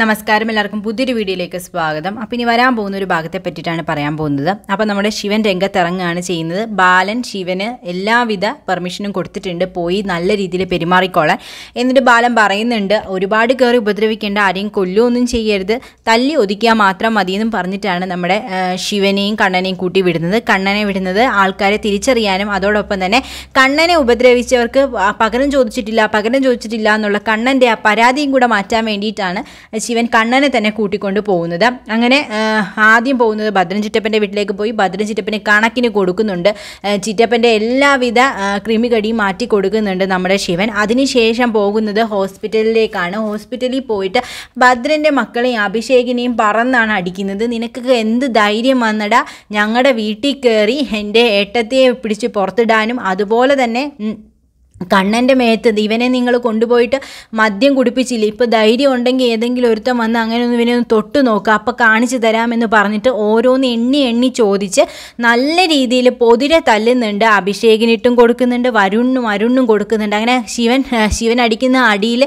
നമസ്കാരം എല്ലാവർക്കും പുതിയൊരു വീഡിയോയിലേക്ക് സ്വാഗതം അപ്പം ഇനി വരാൻ പോകുന്ന ഒരു ഭാഗത്തെ പറ്റിയിട്ടാണ് പറയാൻ പോകുന്നത് അപ്പം നമ്മുടെ ശിവൻ രംഗത്തിറങ്ങുകയാണ് ചെയ്യുന്നത് ബാലൻ ശിവന് എല്ലാവിധ പെർമിഷനും കൊടുത്തിട്ടുണ്ട് പോയി നല്ല രീതിയിൽ പെരുമാറിക്കോളാൻ എന്നിട്ട് ബാലൻ പറയുന്നുണ്ട് ഒരുപാട് കയറി ഉപദ്രവിക്കേണ്ട ആരെയും കൊല്ലുമൊന്നും ചെയ്യരുത് തല്ലി ഒതുക്കിയാൽ മാത്രം മതിയെന്നും പറഞ്ഞിട്ടാണ് നമ്മുടെ ശിവനെയും കണ്ണനെയും കൂട്ടി വിടുന്നത് കണ്ണനെ വിടുന്നത് ആൾക്കാരെ തിരിച്ചറിയാനും അതോടൊപ്പം തന്നെ കണ്ണനെ ഉപദ്രവിച്ചവർക്ക് പകരം ചോദിച്ചിട്ടില്ല പകരം ചോദിച്ചിട്ടില്ല എന്നുള്ള കണ്ണൻ്റെ പരാതിയും കൂടെ മാറ്റാൻ വേണ്ടിയിട്ടാണ് ശിവൻ കണ്ണനെ തന്നെ കൂട്ടിക്കൊണ്ട് പോകുന്നത് അങ്ങനെ ആദ്യം പോകുന്നത് ഭദ്രൻ ചിറ്റപ്പൻ്റെ വീട്ടിലേക്ക് പോയി ഭദ്രൻ ചിറ്റപ്പന് കണക്കിന് കൊടുക്കുന്നുണ്ട് ചിറ്റപ്പൻ്റെ എല്ലാവിധ ക്രിമികടിയും മാറ്റി കൊടുക്കുന്നുണ്ട് നമ്മുടെ ശിവൻ അതിനുശേഷം പോകുന്നത് ഹോസ്പിറ്റലിലേക്കാണ് ഹോസ്പിറ്റലിൽ പോയിട്ട് ഭദ്രൻ്റെ മക്കളെയും അഭിഷേകിനെയും പറന്നാണ് അടിക്കുന്നത് നിനക്ക് എന്ത് ധൈര്യം വന്നടാ ഞങ്ങളുടെ വീട്ടിൽ കയറി എൻ്റെ ഏട്ടത്തെ പിടിച്ച് പുറത്തിടാനും അതുപോലെ തന്നെ കണ്ണൻ്റെ മേത്ത് ഇവനെ നിങ്ങൾ കൊണ്ടുപോയിട്ട് മദ്യം കുടിപ്പിച്ചില്ല ഇപ്പോൾ ധൈര്യം ഉണ്ടെങ്കിൽ ഏതെങ്കിലും ഒരുത്തം വന്ന് അങ്ങനെ ഒന്ന് ഇവനെ ഒന്ന് തൊട്ട് നോക്കുക അപ്പോൾ കാണിച്ചു തരാമെന്ന് പറഞ്ഞിട്ട് ഓരോന്ന് എണ്ണി എണ്ണി ചോദിച്ച് നല്ല രീതിയിൽ പൊതിരെ തല്ലുന്നുണ്ട് അഭിഷേകിനിട്ടും കൊടുക്കുന്നുണ്ട് വരുണും അരുണും കൊടുക്കുന്നുണ്ട് അങ്ങനെ ശിവൻ ശിവൻ അടിക്കുന്ന അടിയിൽ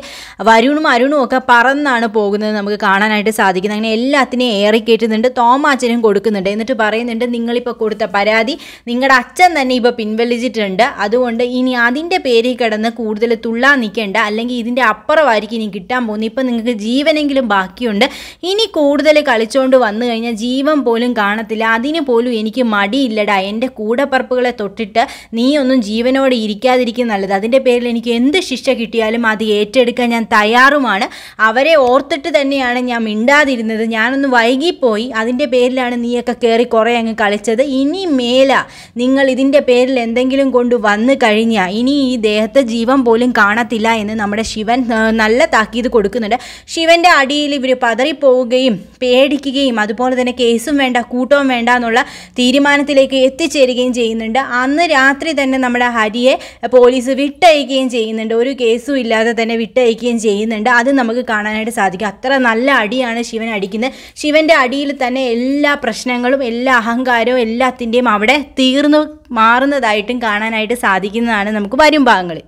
വരുണും അരുണും ഒക്കെ പറന്നാണ് പോകുന്നത് നമുക്ക് കാണാനായിട്ട് സാധിക്കുന്നത് അങ്ങനെ എല്ലാത്തിനെയും ഏറി കയറ്റുന്നുണ്ട് തോമാച്ചനും കൊടുക്കുന്നുണ്ട് എന്നിട്ട് പറയുന്നുണ്ട് നിങ്ങളിപ്പോൾ കൊടുത്ത പരാതി നിങ്ങളുടെ അച്ഛൻ തന്നെ ഇപ്പോൾ പിൻവലിച്ചിട്ടുണ്ട് അതുകൊണ്ട് ഇനി അതിൻ്റെ പേര് ചേരി കിടന്ന് കൂടുതൽ തുള്ളാൻ നിൽക്കേണ്ട അല്ലെങ്കിൽ ഇതിൻ്റെ അപ്പുറമായിരിക്കും ഇനി കിട്ടാൻ പോകുന്നത് ഇപ്പം നിങ്ങൾക്ക് ജീവനെങ്കിലും ബാക്കിയുണ്ട് ഇനി കൂടുതൽ കളിച്ചുകൊണ്ട് വന്നു കഴിഞ്ഞാൽ ജീവൻ പോലും കാണത്തില്ല അതിന് പോലും എനിക്ക് മടിയില്ലടാ എൻ്റെ കൂടപ്പറപ്പുകളെ തൊട്ടിട്ട് നീ ഒന്നും ജീവനോടെ ഇരിക്കാതിരിക്കും നല്ലത് അതിൻ്റെ പേരിൽ എനിക്ക് എന്ത് ശിക്ഷ കിട്ടിയാലും അത് ഏറ്റെടുക്കാൻ ഞാൻ തയ്യാറുമാണ് അവരെ ഓർത്തിട്ട് തന്നെയാണ് ഞാൻ മിണ്ടാതിരുന്നത് ഞാനൊന്ന് വൈകിപ്പോയി അതിൻ്റെ പേരിലാണ് നീയൊക്കെ കയറി കുറേ അങ്ങ് കളിച്ചത് ഇനി മേല നിങ്ങൾ ഇതിൻ്റെ പേരിൽ എന്തെങ്കിലും കൊണ്ട് വന്നു കഴിഞ്ഞാൽ ഇനി ഈ ദേഹത്തെ ജീവൻ പോലും കാണത്തില്ല എന്ന് നമ്മുടെ ശിവൻ നല്ല താക്കീത് കൊടുക്കുന്നുണ്ട് ശിവൻ്റെ അടിയിൽ ഇവർ പതറിപ്പോവുകയും പേടിക്കുകയും അതുപോലെ തന്നെ കേസും വേണ്ട കൂട്ടവും വേണ്ട എന്നുള്ള തീരുമാനത്തിലേക്ക് എത്തിച്ചേരുകയും ചെയ്യുന്നുണ്ട് അന്ന് രാത്രി തന്നെ നമ്മുടെ ഹരിയെ പോലീസ് വിട്ടയക്കുകയും ചെയ്യുന്നുണ്ട് ഒരു കേസും ഇല്ലാതെ തന്നെ വിട്ടയക്കുകയും ചെയ്യുന്നുണ്ട് അത് നമുക്ക് കാണാനായിട്ട് സാധിക്കും അത്ര നല്ല അടിയാണ് ശിവൻ അടിക്കുന്നത് ശിവൻ്റെ അടിയിൽ തന്നെ എല്ലാ പ്രശ്നങ്ങളും എല്ലാ അഹങ്കാരവും എല്ലാത്തിൻ്റെയും അവിടെ തീർന്നു മാറുന്നതായിട്ടും കാണാനായിട്ട് സാധിക്കുന്നതാണ് നമുക്ക് വരും ഭാഗങ്ങളിൽ